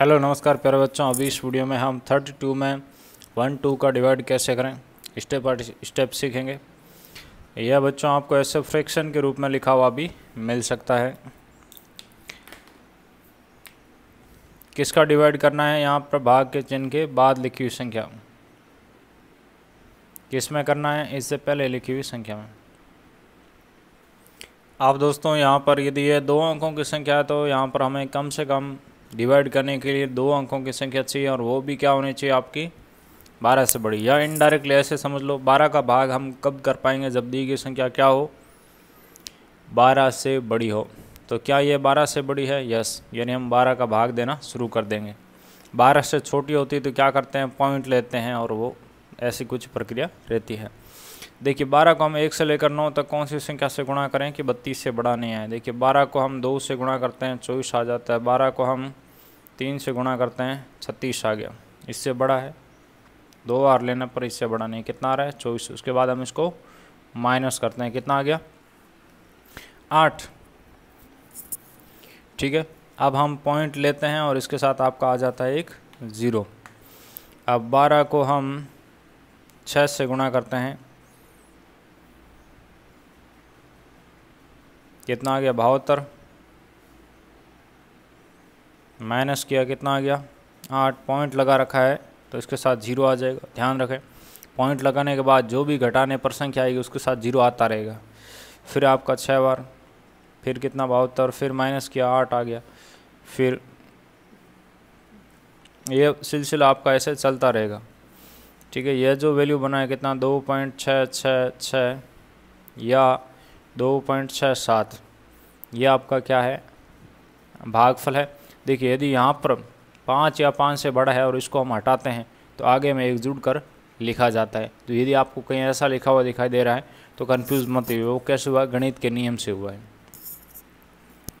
hello नमस्कार प्यारे बच्चों अभी इस वीडियो में हम थर्ड टू में वन टू का डिवाइड कैसे करें स्टेप बाई स्टेप सीखेंगे यह बच्चों आपको ऐसे फ्रैक्शन के रूप में लिखा हुआ भी मिल सकता है किसका डिवाइड करना है यहाँ पर भाग के चिन्ह के बाद लिखी हुई संख्या किस में करना है इससे पहले लिखी हुई संख्या में आप दोस्तों यहाँ पर यदि ये दो अंकों की संख्या है तो यहाँ पर हमें कम से कम डिवाइड करने के लिए दो अंकों की संख्या चाहिए और वो भी क्या होनी चाहिए आपकी बारह से बड़ी या इनडायरेक्टली ऐसे समझ लो बारह का भाग हम कब कर पाएंगे जब दी गई संख्या क्या हो बारह से बड़ी हो तो क्या ये बारह से बड़ी है यस यानी हम बारह का भाग देना शुरू कर देंगे बारह से छोटी होती तो क्या करते हैं पॉइंट लेते हैं और वो ऐसी कुछ प्रक्रिया रहती है देखिए बारह को हम एक से लेकर नौ तक कौन सी संख्या से गुणा करें कि बत्तीस से बड़ा नहीं आए देखिए बारह को हम दो से गुणा करते हैं चौबीस आ जाता है बारह को हम तीन से गुणा करते हैं छत्तीस आ गया इससे बड़ा है दो बार लेने पर इससे बड़ा नहीं कितना आ रहा है चौबीस उसके बाद हम इसको माइनस करते हैं कितना आ गया आठ ठीक है अब हम पॉइंट लेते हैं और इसके साथ आपका आ जाता है एक ज़ीरो अब बारह को हम छः से गुणा करते हैं कितना आ गया बहत्तर माइनस किया कितना आ गया आठ पॉइंट लगा रखा है तो इसके साथ जीरो आ जाएगा ध्यान रखें पॉइंट लगाने के बाद जो भी घटाने पर संख्या आएगी उसके साथ जीरो आता रहेगा फिर आपका छः बार फिर कितना बहत्तर फिर माइनस किया आठ आ गया फिर यह सिलसिला आपका ऐसे चलता रहेगा ठीक है यह जो वैल्यू बना है कितना दो पॉइंट छः छः छः या दो पॉइंट छः सात यह आपका क्या है भागफल है देखिए यदि यहाँ पर पाँच या पाँच से बड़ा है और इसको हम हटाते हैं तो आगे में एक जुड़ कर लिखा जाता है तो यदि आपको कहीं ऐसा लिखा हुआ दिखाई दे रहा है तो कन्फ्यूज़ मत हुई वो कैसे हुआ गणित के नियम से हुआ है